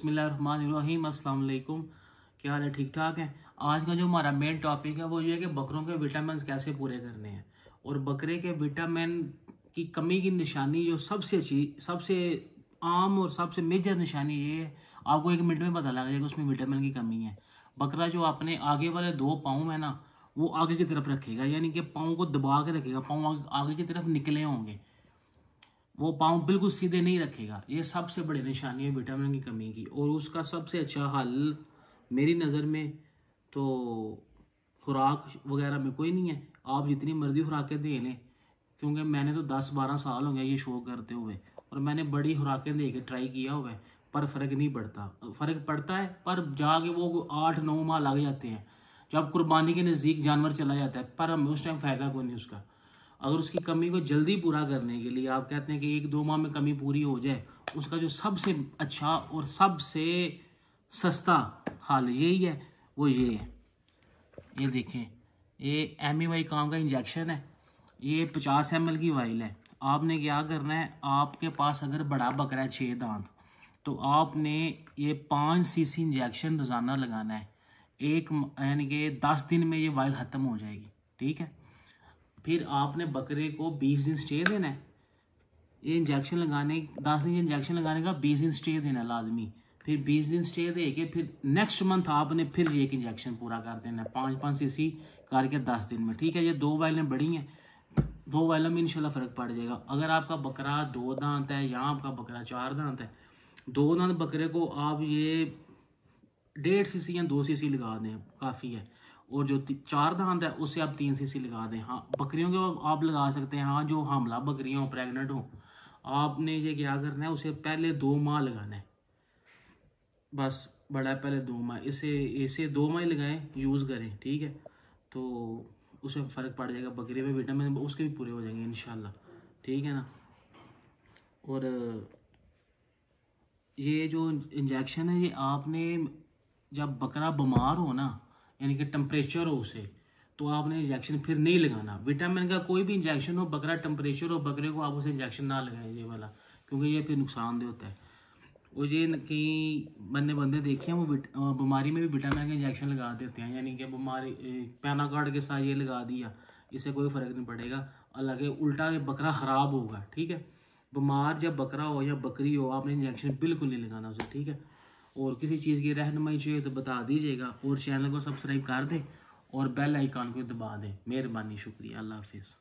बिसमीम असल क्या हाल है ठीक ठाक है आज का जो हमारा मेन टॉपिक है वो ये है कि बकरों के विटामिन कैसे पूरे करने हैं और बकरे के विटामिन की कमी की निशानी जो सबसे अच्छी सबसे आम और सबसे मेजर निशानी ये है आपको एक मिनट में पता लग जाएगा उसमें विटामिन की कमी है बकरा जो अपने आगे वाले दो पाँव है ना वो आगे की तरफ रखेगा यानी कि पाँव को दबा के रखेगा पाँव आगे की तरफ निकले होंगे वो पाँव बिल्कुल सीधे नहीं रखेगा ये सबसे बड़ी निशानी है विटामिन की कमी की और उसका सबसे अच्छा हल मेरी नज़र में तो खुराक वगैरह में कोई नहीं है आप जितनी मर्जी खुराकें दे लें क्योंकि मैंने तो दस बारह साल हो गया ये शो करते हुए और मैंने बड़ी खुराकें दे के ट्राई किया हुआ है पर फ़र्क नहीं पड़ता फ़र्क पड़ता है पर जाके वो आठ नौ माह लग जाते हैं जब कुर्बानी के नज़दीक जानवर चला जाता है पर हमें उस टाइम फ़ायदा कोई नहीं उसका अगर उसकी कमी को जल्दी पूरा करने के लिए आप कहते हैं कि एक दो माह में कमी पूरी हो जाए उसका जो सबसे अच्छा और सबसे सस्ता हाल यही है वो ये है ये देखें ये एम ई वाई काम का इंजेक्शन है ये पचास एम की वाइल है आपने क्या करना है आपके पास अगर बड़ा बकरा है छः दांत तो आपने ये पाँच सीसी इंजेक्शन रोज़ाना लगाना है एक यानी कि दस दिन में ये वाइल ख़त्म हो जाएगी ठीक है फिर आपने बकरे को बीस दिन स्टे देना है ये इंजेक्शन लगाने दस दिन इंजेक्शन लगाने का बीस दिन स्टे देना लाजमी फिर बीस दिन स्टे दे के फिर नेक्स्ट मंथ आपने फिर एक इंजेक्शन पूरा कर देना है पाँच पाँच सी सी करके दस दिन में ठीक है ये दो वायलें बड़ी हैं दो वायलों में इनशाला फ़र्क पड़ जाएगा अगर आपका बकरा दो दांत है या आपका बकरा चार दांत है दो दांत बकरे को आप ये डेढ़ सी सी या दो सी सी लगा दें काफ़ी है और जो चार दांत है उससे आप तीन सीसी लगा दें हाँ बकरियों के आप लगा सकते हैं हाँ जो हमला बकरियाँ प्रेग्नेंट हों आपने ये क्या करना है उसे पहले दो माह लगाना है बस बड़ा पहले दो माह इसे इसे दो माह लगाएं यूज़ करें ठीक है तो उसमें फ़र्क पड़ जाएगा बकरी में विटामिन उसके भी पूरे हो जाएंगे इन ठीक है ना और ये जो इंजेक्शन है ये आपने जब बकरा बीमार हो ना यानी कि टेम्परेचर हो उसे तो आपने इंजेक्शन फिर नहीं लगाना विटामिन का कोई भी इंजेक्शन हो बकरा टेम्परेचर हो बकरे को आप उसे इंजेक्शन ना लगाएं ये वाला क्योंकि ये फिर नुकसानदेह होता है और ये कई बंदे बंदे देखे हैं वो बीमारी में भी विटामिन का इंजेक्शन लगा देते हैं यानी कि बीमारी पैना कार्ड के साथ ये लगा दिया इससे कोई फ़र्क नहीं पड़ेगा अलग उल्टा ये बकरा ख़राब होगा ठीक है बीमार जब बकरा हो या बकरी हो आपने इंजेक्शन बिल्कुल नहीं लगाना उसे ठीक है और किसी चीज़ की रहनुमाई चाहिए तो बता दीजिएगा और चैनल को सब्सक्राइब कर दें और बेल आइकान को दबा दें मेहरबानी शुक्रिया अल्लाह हाफिज़